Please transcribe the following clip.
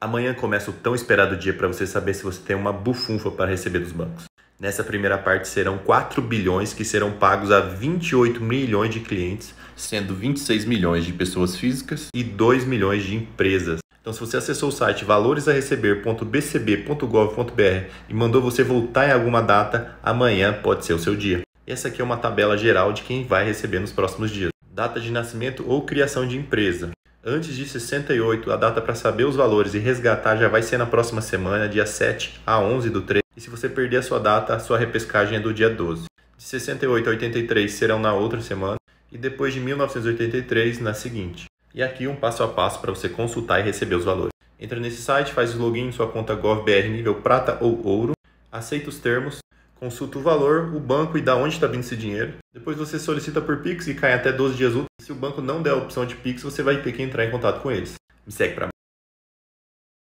Amanhã começa o tão esperado dia para você saber se você tem uma bufunfa para receber dos bancos. Nessa primeira parte serão 4 bilhões que serão pagos a 28 milhões de clientes, sendo 26 milhões de pessoas físicas e 2 milhões de empresas. Então, se você acessou o site valoresareceber.bcb.gov.br e mandou você voltar em alguma data, amanhã pode ser o seu dia. Essa aqui é uma tabela geral de quem vai receber nos próximos dias. Data de nascimento ou criação de empresa. Antes de 68, a data para saber os valores e resgatar já vai ser na próxima semana, dia 7 a 11 do 3. E se você perder a sua data, a sua repescagem é do dia 12. De 68 a 83 serão na outra semana e depois de 1983 na seguinte. E aqui um passo a passo para você consultar e receber os valores. Entra nesse site, faz o login em sua conta GovBR nível prata ou ouro, aceita os termos consulta o valor, o banco e da onde está vindo esse dinheiro. Depois você solicita por Pix e cai até 12 dias úteis. Se o banco não der a opção de Pix, você vai ter que entrar em contato com eles. Me segue para